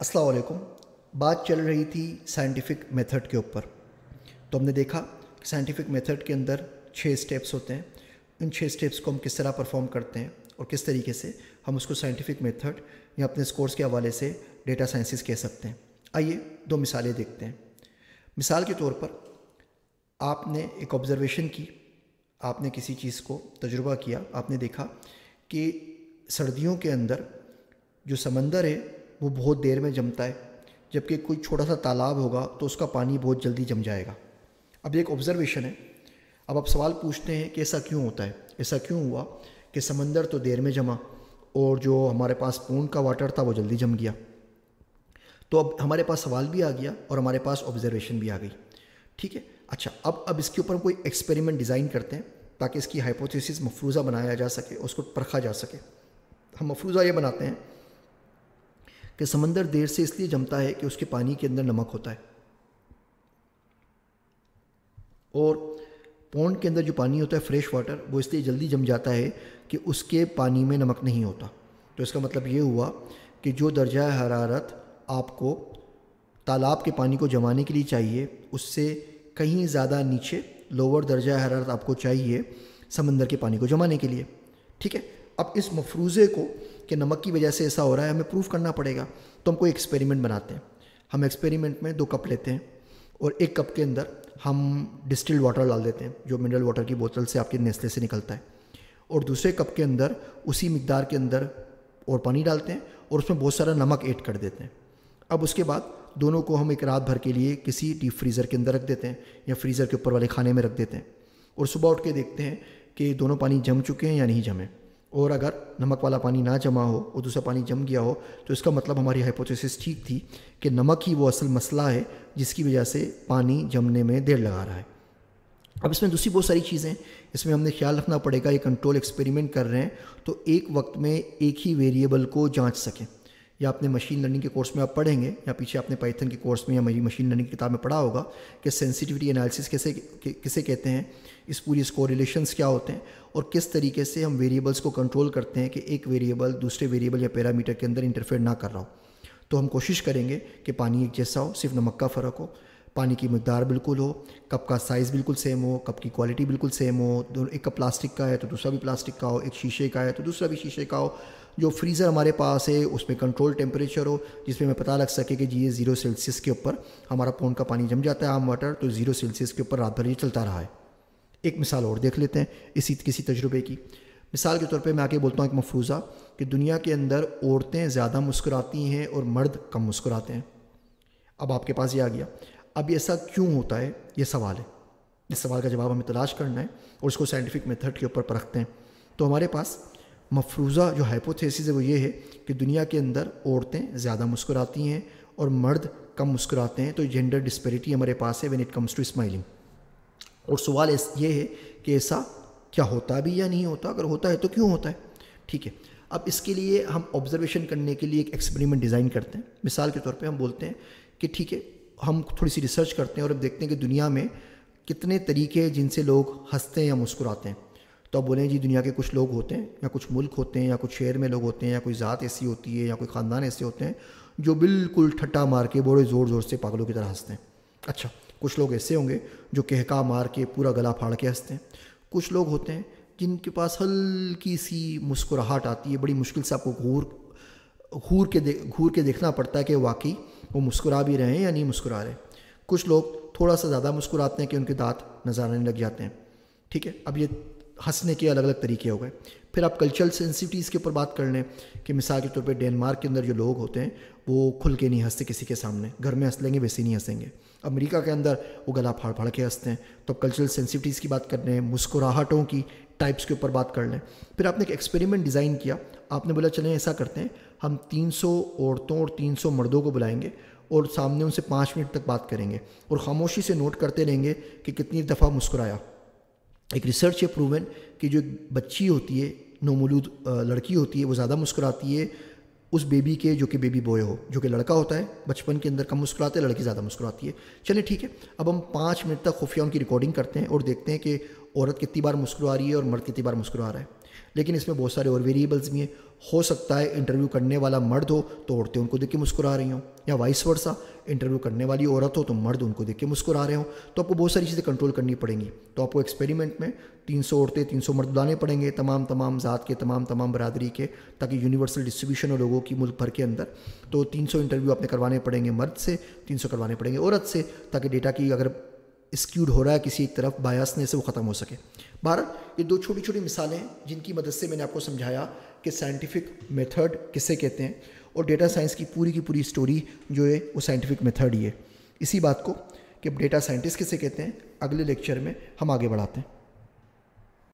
असलकुम बात चल रही थी साइंटिफिक मेथड के ऊपर तो हमने देखा कि साइंटिफिक मेथड के अंदर छः स्टेप्स होते हैं इन छः स्टेप्स को हम किस तरह परफॉर्म करते हैं और किस तरीके से हम उसको साइंटिफिक मेथड या अपने स्कोर्स के हवाले से डेटा साइंसिस कह सकते हैं आइए दो मिसालें देखते हैं मिसाल के तौर पर आपने एक ऑब्ज़रवेशन की आपने किसी चीज़ को तजुर्बा किया आपने देखा कि सर्दियों के अंदर जो समंदर है वो बहुत देर में जमता है जबकि कोई छोटा सा तालाब होगा तो उसका पानी बहुत जल्दी जम जाएगा अब एक ऑब्ज़र्वेशन है अब आप सवाल पूछते हैं कि ऐसा क्यों होता है ऐसा क्यों हुआ कि समंदर तो देर में जमा और जो हमारे पास पूंड का वाटर था वो जल्दी जम गया तो अब हमारे पास सवाल भी आ गया और हमारे पास ऑब्जर्वेशन भी आ गई ठीक है अच्छा अब अब इसके ऊपर कोई एक्सपेरिमेंट डिज़ाइन करते हैं ताकि इसकी हाइपोथेसिस मफरूज़ा बनाया जा सके उसको परखा जा सके हम मफरूज़ा ये बनाते हैं कि समंदर देर से इसलिए जमता है कि उसके पानी के अंदर नमक होता है और पौंड के अंदर जो पानी होता है फ्रेश वाटर वो इसलिए जल्दी जम जाता है कि उसके पानी में नमक नहीं होता तो इसका मतलब ये हुआ कि जो दर्जा हरारत आपको तालाब के पानी को जमाने के लिए चाहिए उससे कहीं ज़्यादा नीचे लोअर दर्जा हरारत आपको चाहिए समंदर के पानी को जमाने के लिए ठीक है अब इस मफरूज़े को कि नमक की वजह से ऐसा हो रहा है हमें प्रूफ करना पड़ेगा तो हम कोई एक्सपेरिमेंट बनाते हैं हम एक्सपेरिमेंट में दो कप लेते हैं और एक कप के अंदर हम डिस्टिल्ड वाटर डाल देते हैं जो मिनरल वाटर की बोतल से आपके नेस्ले से निकलता है और दूसरे कप के अंदर उसी मकदार के अंदर और पानी डालते हैं और उसमें बहुत सारा नमक ऐड कर देते हैं अब उसके बाद दोनों को हम एक रात भर के लिए किसी डीप फ्रीज़र के अंदर रख देते हैं या फ्रीज़र के ऊपर वाले खाने में रख देते हैं और सुबह उठ के देखते हैं कि दोनों पानी जम चुके हैं या नहीं जमे और अगर नमक वाला पानी ना जमा हो और दूसरा पानी जम गया हो तो इसका मतलब हमारी हाइपोथेसिस ठीक थी कि नमक ही वो असल मसला है जिसकी वजह से पानी जमने में देर लगा रहा है अब इसमें दूसरी बहुत सारी चीज़ें इसमें हमने ख्याल रखना पड़ेगा ये कंट्रोल एक्सपेरिमेंट कर रहे हैं तो एक वक्त में एक ही वेरिएबल को जांच सकें या अपने मशीन लर्निंग के कोर्स में आप पढ़ेंगे या पीछे आपने पाइथन के कोर्स में या मेरी मशीन लर्निंग की किताब में पढ़ा होगा कि सेंसिटिविटी एनालिसिस कैसे किसे कहते हैं इस पूरी इसको रिलेशंस क्या होते हैं और किस तरीके से हम वेरिएबल्स को कंट्रोल करते हैं कि एक वेरिएबल दूसरे वेरिएबल या पैरामीटर के अंदर इंटरफेयर ना कर रहा हो तो हम कोशिश करेंगे कि पानी एक जैसा हो सिर्फ नमक का फ़र्क हो पानी की मकदार बिल्कुल हो कप का साइज़ बिल्कुल सेम हो कप की क्वालिटी बिल्कुल सेम हो दोनों एक कप प्लास्टिक का है तो दूसरा भी प्लास्टिक का हो एक शीशे का है तो दूसरा भी शीशे का हो जो फ्रीज़र हमारे पास है उसमें कंट्रोल टेम्परेचर हो जिसमें हमें पता लग सके कि जी ये ज़ीरो सेल्सियस के ऊपर हमारा पौन का पानी जम जाता है आम वाटर तो ज़ीरो सेल्सियस के ऊपर रात भर ये चलता रहा है एक मिसाल और देख लेते हैं इसी किसी तजुर्बे की मिसाल के तौर पे मैं आके बोलता हूँ एक मफरूज़ा कि दुनिया के अंदर औरतें ज़्यादा मुस्कुराती हैं और मर्द कम मुस्कुराते हैं अब आपके पास ये आ गया अब ऐसा क्यों होता है ये सवाल है इस सवाल का जवाब हमें तलाश करना है और इसको साइंटिफिक मेथड के ऊपर परखते हैं तो हमारे पास मफरूज़ा जो हाइपोथेसिस है वो ये है कि दुनिया के अंदर औरतें ज़्यादा मुस्कुराती हैं और मर्द कम मुस्कुराते हैं तो जेंडर डिस्पेरिटी हमारे पास है when it comes to smiling और सवाल ये है कि ऐसा क्या होता भी या नहीं होता अगर होता है तो क्यों होता है ठीक है अब इसके लिए हम ऑब्जर्वेशन करने के लिए एक एक्सपेरिमेंट डिज़ाइन करते हैं मिसाल के तौर पर हम बोलते हैं कि ठीक है हम थोड़ी सी रिसर्च करते हैं और अब देखते हैं कि दुनिया में कितने तरीके हैं जिनसे लोग हंसते हैं या मुस्कुराते हैं तो आप बोलें जी दुनिया के कुछ लोग होते हैं या कुछ मुल्क होते हैं या कुछ शहर में लोग होते हैं या कोई ज़ात ऐसी होती है या कोई ख़ानदान ऐसे होते हैं जो बिल्कुल ठट्टा मार के बड़े ज़ोर ज़ोर से पागलों की तरह हंसते हैं अच्छा कुछ लोग ऐसे होंगे जो कहका मार के पूरा गला फाड़ के हंसते हैं कुछ लोग होते हैं जिनके पास हल्की सी मुस्कुराहट आती है बड़ी मुश्किल से आपको घूर घूर के घूर के देखना पड़ता है कि वाकई वो मुस्कुरा भी रहे हैं या नहीं मुस्कुरा रहे कुछ लोग थोड़ा सा ज़्यादा मुस्कुराते हैं कि उनके दांत नजर आने लग जाते हैं ठीक है अब ये हंसने के अलग अलग तरीके हो गए फिर आप कल्चरल सेंसिटिविटीज़ के ऊपर बात कर लें कि मिसाल के तौर पे डेनमार्क के अंदर जो लोग होते हैं वो खुल के नहीं हंसते किसी के सामने घर में हंस लेंगे वैसे नहीं हंसेंगे अमेरिका के अंदर वो गला फाड़ फाड़ के हंसते हैं तो आप कल्चरल सेंसिटिविटीज़ की बात कर लें मुस्कुराहटों की टाइप्स के ऊपर बात कर लें फिर आपने एक एक्सपेरिमेंट डिज़ाइन किया आपने बोला चलें ऐसा करते हैं हम 300 औरतों और 300 मर्दों को बुलाएंगे और सामने उनसे पाँच मिनट तक बात करेंगे और ख़ामोशी से नोट करते रहेंगे कि कितनी दफ़ा मुस्कुराया एक रिसर्च है प्रूवन कि जो बच्ची होती है नोमलूद लड़की होती है वो ज़्यादा मुस्कुराती है उस बेबी के जो कि बेबी बॉय हो जो कि लड़का होता है बचपन के अंदर कम मुस्कुराते हैं लड़की ज़्यादा मुस्कुराती है चलिए ठीक है अब हम पाँच मिनट तक खुफिया उनकी रिकॉर्डिंग करते हैं और देखते हैं कि औरत कितनी बार मुस्कुरा रही है और मर्द कितनी बार मुस्कुरा रहा है लेकिन इसमें बहुत सारे और वेरिएबल्स भी हैं हो सकता है इंटरव्यू करने वाला मर्द हो तो औरतें उनको देख के मुस्कुरा रही हों या वाइस वर्सा इंटरव्यू करने वाली औरत हो तो मर्द उनको देख के मुस्कुरा रहे हों तो आपको बहुत सारी चीज़ें कंट्रोल करनी पड़ेंगी तो आपको एक्सपेरिमेंट में 300 औरतें 300 मर्द बुलाने पड़ेंगे तमाम तमाम ज़ात के तमाम तमाम बरदरी के ताकि यूनिवर्सल डिस्ट्रीब्यूशन हो लोगों की मुल्क भर के अंदर तो तीन इंटरव्यू आपने करवाने पड़ेंगे मर्द से तीन करवाने पड़ेंगे औरत से ताकि डेटा की अगर स्क्यूड हो रहा है किसी एक तरफ बायासने से वो ख़त्म हो सके बहरहाल ये दो छोटी छोटी मिसालें हैं जिनकी मदद से मैंने आपको समझाया कि साइंटिफिक मेथड किसे कहते हैं और डेटा साइंस की पूरी की पूरी स्टोरी जो है वो साइंटिफिक मेथड ही है इसी बात को कि डेटा साइंटिस्ट किसे कहते हैं अगले लेक्चर में हम आगे बढ़ाते हैं